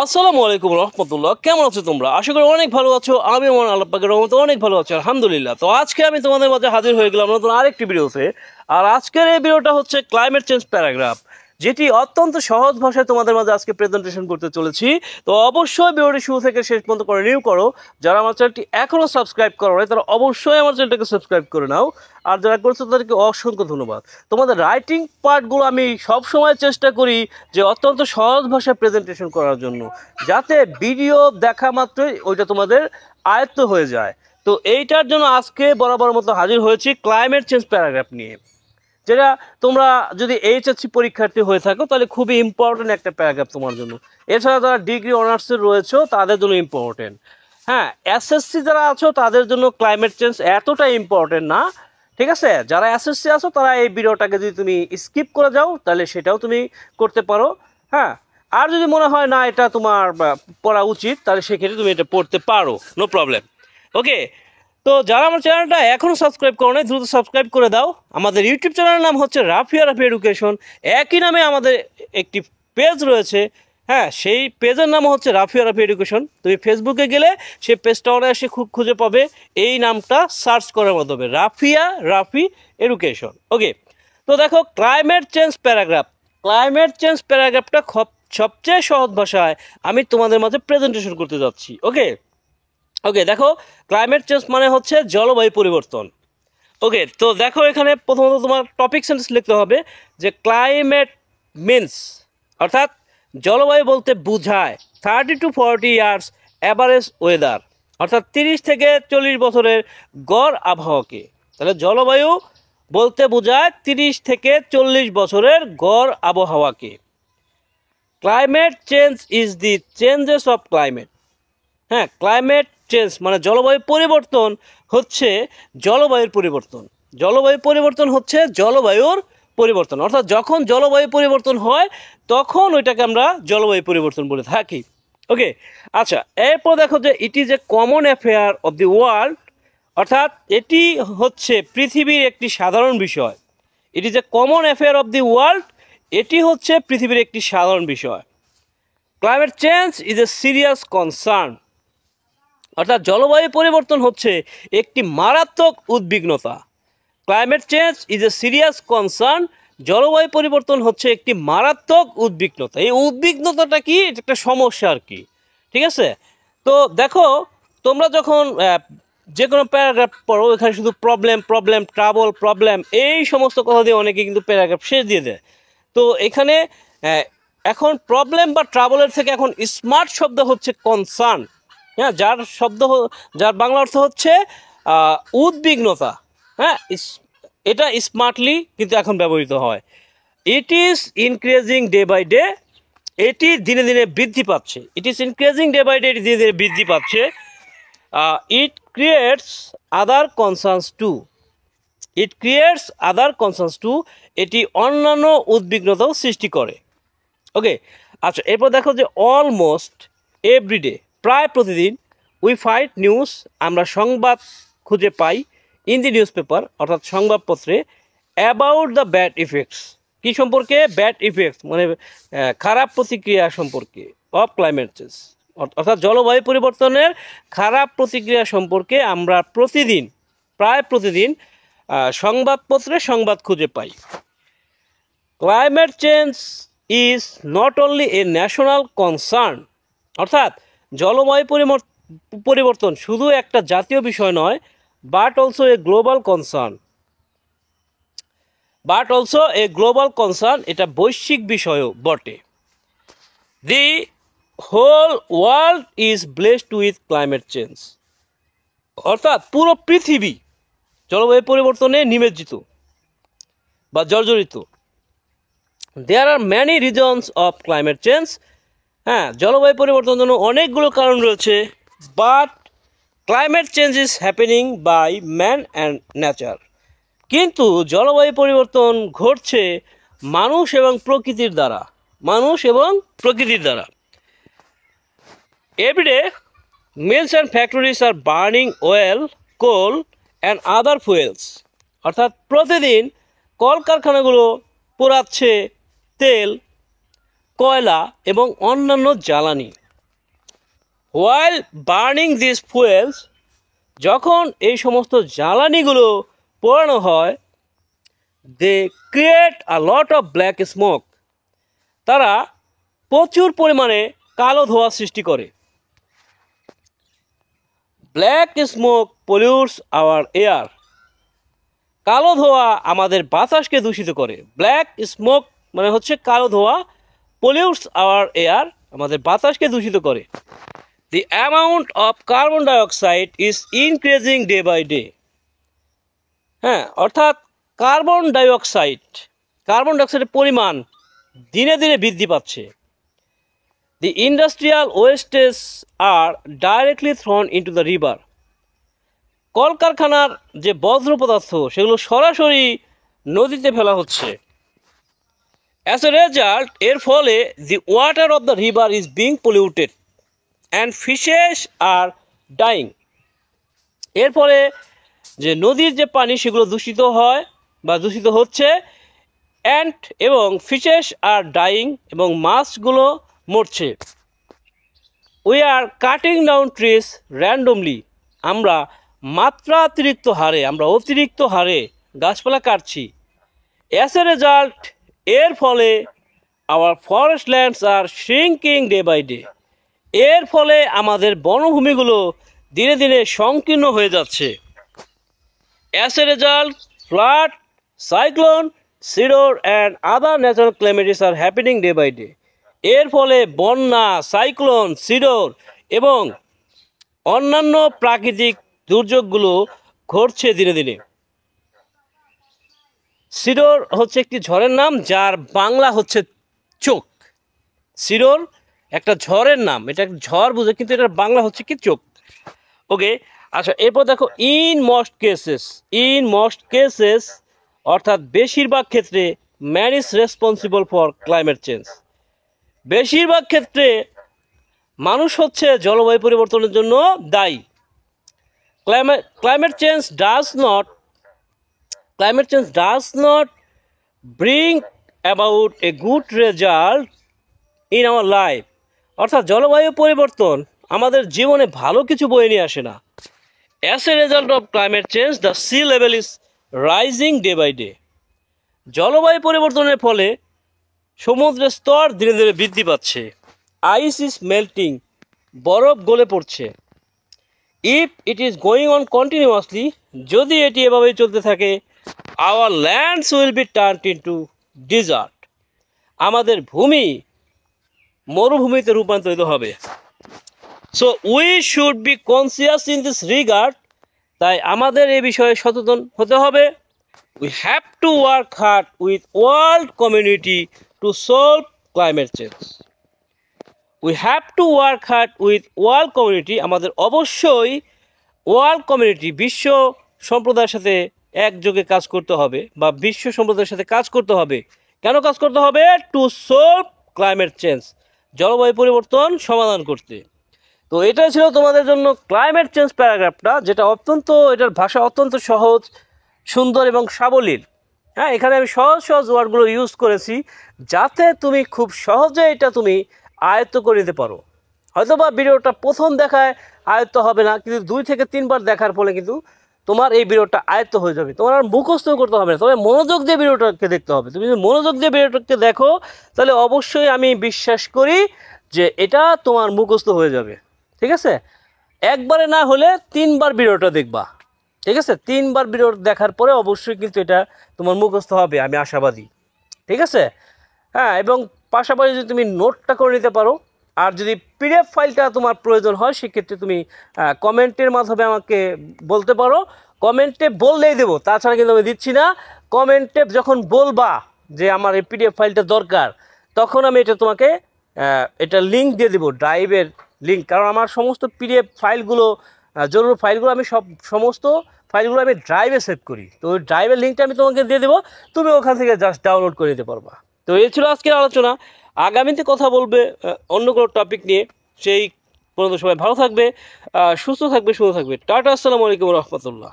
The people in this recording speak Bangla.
আসসালামু আলাইকুম রহমতুল্লাহ কেমন আছো তোমরা আশা করি অনেক ভালো আছো আমি আমার আল্লাপাকে রহমত অনেক ভালো আছো আলহামদুলিল্লাহ তো আজকে আমি তোমাদের মাঝে হাজির হয়ে গেলাম নতুন আরেকটি ভিডিওতে আর আজকের এই ভিডিওটা হচ্ছে ক্লাইমেট চেঞ্জ প্যারাগ্রাফ যেটি অত্যন্ত সহজ ভাষায় তোমাদের মাঝে আজকে প্রেজেন্টেশন করতে চলেছি তো অবশ্যই ভিডিওটি শুরু থেকে শেষ পর্যন্ত করে নিউ করো যারা আমার চ্যানেলটি এখনও সাবস্ক্রাইব করো না তারা অবশ্যই আমার চ্যানেলটাকে সাবস্ক্রাইব করে নাও আর যারা করছো তাদেরকে অসংখ্য ধন্যবাদ তোমাদের রাইটিং পার্টগুলো আমি সব সময় চেষ্টা করি যে অত্যন্ত সহজ ভাষায় প্রেজেন্টেশন করার জন্য যাতে ভিডিও দেখা মাত্রই ওইটা তোমাদের আয়ত্ত হয়ে যায় তো এইটার জন্য আজকে বরাবর মতো হাজির হয়েছি ক্লাইমেট চেঞ্জ প্যারাগ্রাফ নিয়ে যেটা তোমরা যদি এইচএসসি পরীক্ষার্থী হয়ে থাকো তাহলে খুবই ইম্পর্টেন্ট একটা প্যারাগ্রাফ তোমার জন্য এছাড়া যারা ডিগ্রি অনার্সের রয়েছে তাদের জন্য ইম্পর্টেন্ট হ্যাঁ এসএসসি যারা আছো তাদের জন্য ক্লাইমেট চেঞ্জ এতটা ইম্পর্টেন্ট না ঠিক আছে যারা এসএসসি আছো তারা এই ভিডিওটাকে যদি তুমি স্কিপ করে যাও তাহলে সেটাও তুমি করতে পারো হ্যাঁ আর যদি মনে হয় না এটা তোমার পড়া উচিত তাহলে সেক্ষেত্রে তুমি এটা পড়তে পারো নো প্রবলেম ওকে তো যারা আমার চ্যানেলটা এখনও সাবস্ক্রাইব করো নাই দ্রুত সাবস্ক্রাইব করে দাও আমাদের ইউটিউব চ্যানেলের নাম হচ্ছে রাফিয়া রাফি এডুকেশন একই নামে আমাদের একটি পেজ রয়েছে হ্যাঁ সেই পেজের নাম হচ্ছে রাফিয়া রাফি এডুকেশন তুমি ফেসবুকে গেলে সেই পেজটা অনায়াসে খুব খুঁজে পাবে এই নামটা সার্চ করার মাধ্যমে রাফিয়া রাফি এডুকেশন ওকে তো দেখো climate change paragraph climate change প্যারাগ্রাফটা সবচেয়ে সহজ ভাষায় আমি তোমাদের মাঝে প্রেজেন্টেশন করতে যাচ্ছি ওকে ওকে দেখো ক্লাইমেট চেঞ্জ মানে হচ্ছে জলবায়ু পরিবর্তন ওকে তো দেখো এখানে প্রথমত তোমার টপিক সেন্টেন্স লিখতে হবে যে ক্লাইমেট মিনস অর্থাৎ জলবায়ু বলতে বোঝায় thirty to forty years average weather অর্থাৎ তিরিশ থেকে চল্লিশ বছরের গড় আবহাওয়াকে তাহলে জলবায়ু বলতে বোঝায় তিরিশ থেকে চল্লিশ বছরের গড় আবহাওয়াকে climate change is the changes of climate হ্যাঁ ক্লাইমেট চেঞ্জ মানে জলবায়ু পরিবর্তন হচ্ছে জলবায়ুর পরিবর্তন জলবায়ু পরিবর্তন হচ্ছে জলবায়ুর পরিবর্তন অর্থাৎ যখন জলবায়ু পরিবর্তন হয় তখন ওইটাকে আমরা জলবায়ু পরিবর্তন বলে থাকি ওকে আচ্ছা এরপর দেখো যে it is a common affair of the world অর্থাৎ এটি হচ্ছে পৃথিবীর একটি সাধারণ বিষয় it is a common affair of the world এটি হচ্ছে পৃথিবীর একটি সাধারণ বিষয় climate change is a serious concern অর্থাৎ জলবায়ু পরিবর্তন হচ্ছে একটি মারাত্মক উদ্বিগ্নতা climate change is a serious concern জলবায়ু পরিবর্তন হচ্ছে একটি মারাত্মক উদ্বিগ্নতা এই উদ্বিগ্নতাটা কি একটা সমস্যা আর কি ঠিক আছে তো দেখো তোমরা যখন যে কোনো প্যারাগ্রাফ পড়ো এখানে শুধু প্রবলেম প্রবলেম ট্রাবল প্রবলেম এই সমস্ত কথা দিয়ে অনেকে কিন্তু প্যারাগ্রাফ শেষ দিয়ে দেয় তো এখানে এখন প্রবলেম বা ট্রাভেলের থেকে এখন স্মার্ট শব্দ হচ্ছে কনসার্ন হ্যাঁ যার শব্দ যার বাংলা অর্থ হচ্ছে উদ্বিগ্নতা হ্যাঁ এটা স্মার্টলি কিন্তু এখন ব্যবহৃত হয় it is increasing day by day এটি দিনে দিনে বৃদ্ধি পাচ্ছে it is increasing day by day এটি দিনে দিনে বৃদ্ধি পাচ্ছে it creates other concerns to it creates other concerns to এটি অন্যান্য উদ্বিগ্নতাও সৃষ্টি করে ওকে আচ্ছা এরপর দেখো যে অলমোস্ট এভরিডে প্রায় প্রতিদিন উই ফাইট নিউজ আমরা সংবাদ খুঁজে পাই ইন দি নিউজ পেপার অর্থাৎ সংবাদপত্রে অ্যাবাউট দ্য ব্যাড ইফেক্টস কি সম্পর্কে ব্যাড ইফেক্টস মানে খারাপ প্রতিক্রিয়া সম্পর্কে অফ ক্লাইমেট চেঞ্জ অর্থাৎ জলবায়ু পরিবর্তনের খারাপ প্রতিক্রিয়া সম্পর্কে আমরা প্রতিদিন প্রায় প্রতিদিন সংবাদপত্রে সংবাদ খুঁজে পাই climate change is not only a national concern অর্থাৎ জলবায়ু পরিবর্তন শুধু একটা জাতীয় বিষয় নয় but also a global concern but also a global concern এটা বৈশ্বিক বিষয়ও বটে the whole world is blessed with climate change অর্থাৎ পুরো পৃথিবী জলবায়ু পরিবর্তনে নিমজ্জিত বা জর্জরিত there are many reasons of climate change হ্যাঁ জলবায়ু পরিবর্তন জন্য অনেকগুলো কারণ রয়েছে but climate change is happening by man and nature কিন্তু জলবায়ু পরিবর্তন ঘটছে মানুষ এবং প্রকৃতির দ্বারা মানুষ এবং প্রকৃতির দ্বারা every day mills and factories are burning oil coal and other fuels অর্থাৎ প্রতিদিন কলকারখানাগুলো পোড়াচ্ছে তেল কয়লা এবং অন্যান্য জ্বালানি ওয়াইল বার্নিং দিস ফুয়েলস যখন এই সমস্ত জ্বালানিগুলো পোড়ানো হয় they create a lot of black smoke তারা প্রচুর পরিমাণে কালো ধোঁয়া সৃষ্টি করে black smoke pollutes our air কালো ধোঁয়া আমাদের বাতাসকে দূষিত করে ব্ল্যাক স্মোক মানে হচ্ছে কালো ধোঁয়া পলিউটস আওয়ার এয়ার আমাদের বাতাসকে দূষিত করে the amount of carbon dioxide is increasing day by day হ্যাঁ অর্থাৎ কার্বন ডাইঅক্সাইড কার্বন ডাইঅক্সাইডের পরিমাণ দিনে দিনে বৃদ্ধি পাচ্ছে the industrial wastage are directly thrown into the river কলকারখানার যে বজ্র পদার্থ সেগুলো সরাসরি নদীতে ফেলা হচ্ছে অ্যাজ এ রেজাল্ট এর ফলে the water of the river is being polluted and fishes are dying এর ফলে যে নদীর যে পানি সেগুলো দূষিত হয় বা দূষিত হচ্ছে অ্যান্ড এবং ফিশেস আর ডাইং এবং মাছগুলো মরছে we are cutting down trees randomly আমরা মাত্রাতিরিক্ত হারে আমরা অতিরিক্ত হারে গাছপালা কাটছি অ্যাজ এ রেজাল্ট এর ফলে our forest lands are shrinking day by day এর ফলে আমাদের বনভূমিগুলো ধীরে ধীরে সংকীর্ণ হয়ে যাচ্ছে as a result flood cyclone Sidr and other natural calamities are happening day by day এর ফলে বন্যা সাইক্লোন সিডোর এবং অন্যান্য প্রাকৃতিক দুর্যোগগুলো ঘটছে ধীরে ধীরে সিডোর হচ্ছে একটি ঝড়ের নাম যার বাংলা হচ্ছে চোখ সিডোর একটা ঝড়ের নাম এটা ঝড় বুঝে কিন্তু এটার বাংলা হচ্ছে কি চোখ ওকে আচ্ছা এরপর দেখো in most cases in most cases অর্থাৎ বেশিরভাগ ক্ষেত্রে man is responsible for climate change বেশিরভাগ ক্ষেত্রে মানুষ হচ্ছে জলবায়ু পরিবর্তনের জন্য দায়ী climate climate change does not climate change does not bring about a good result in our life অর্থাৎ জলবায়ু পরিবর্তন আমাদের জীবনে ভালো কিছু বয়ে নিয়ে আসে না as a result of climate change the sea level is rising day by day জলবায়ু পরিবর্তনের ফলে সমুদ্রের স্তর ধীরে ধীরে বৃদ্ধি পাচ্ছে আইস ইজ মেল্টিং বরফ গলে পড়ছে if it is going on continuously যদি এটি এভাবেই চলতে থাকে our lands will be turn into desert আমাদের ভূমি মরুভূমিতে রূপান্তরিত হবে so we should be conscious in this regard তাই আমাদের এ বিষয়ে সচেতন হতে হবে we have to work hard with world community to solve climate change we have to work hard with world community আমাদের অবশ্যই ওয়ার্ল্ড কমিউনিটি বিশ্ব সম্প্রদায়ের সাথে একযোগে কাজ করতে হবে বা বিশ্ব সম্প্রদায়ের সাথে কাজ করতে হবে কেন কাজ করতে হবে টু সলভ ক্লাইমেট চেঞ্জ জলবায়ু পরিবর্তন সমাধান করতে তো এটা ছিল তোমাদের জন্য ক্লাইমেট চেঞ্জ প্যারাগ্রাফটা যেটা অত্যন্ত এটার ভাষা অত্যন্ত সহজ সুন্দর এবং সাবলীল হ্যাঁ এখানে আমি সহজ সহজ ওয়ার্ডগুলো ইউজ করেছি যাতে তুমি খুব সহজে এটা তুমি আয়ত্ত করে নিতে পারো হয়তো বা ভিডিওটা প্রথম দেখায় আয়ত্ত হবে না কিন্তু দুই থেকে তিনবার দেখার ফলে কিন্তু তোমার এই ভিডিওটা আয়ত্ত হয়ে যাবে তোমার আর মুখস্থ করতে হবে না তবে মনোযোগ দিয়ে ভিডিওটাকে দেখতে হবে তুমি যদি মনোযোগ দিয়ে ভিডিওটাকে দেখো তাহলে অবশ্যই আমি বিশ্বাস করি যে এটা তোমার মুখস্থ হয়ে যাবে ঠিক আছে একবারে না হলে তিনবার ভিডিওটা দেখবা ঠিক আছে তিনবার ভিডিও দেখার পরে অবশ্যই কিন্তু এটা তোমার মুখস্থ হবে আমি আশাবাদী ঠিক আছে হ্যাঁ এবং পাশাপাশি যদি তুমি নোটটা করে নিতে পারো আর যদি পিডিএফ ফাইলটা তোমার প্রয়োজন হয় সেক্ষেত্রে তুমি কমেন্টের মাধ্যমে আমাকে বলতে পারো কমেন্টে বললেই দেবো তাছাড়া কিন্তু আমি দিচ্ছি না কমেন্টে যখন বলবা যে আমার এই পিডিএফ ফাইলটা দরকার তখন আমি এটা তোমাকে এটা লিঙ্ক দিয়ে দেবো ড্রাইভের লিঙ্ক কারণ আমার সমস্ত পিডিএফ ফাইলগুলো জরুরি ফাইলগুলো আমি সব সমস্ত ফাইলগুলো আমি ড্রাইভে সেভ করি তো ওই ড্রাইভের লিঙ্কটা আমি তোমাকে দিয়ে দেবো তুমি ওখান থেকে জাস্ট ডাউনলোড করে দিতে পারবা তো এই ছিল আজকের আলোচনা আগামীতে কথা বলবে অন্য কোনো টপিক নিয়ে সেই পর্যন্ত সবাই ভালো থাকবে সুস্থ থাকবে সুস্থ থাকবে টাটা আসসালামু আলাইকুম রহমতুল্লাহ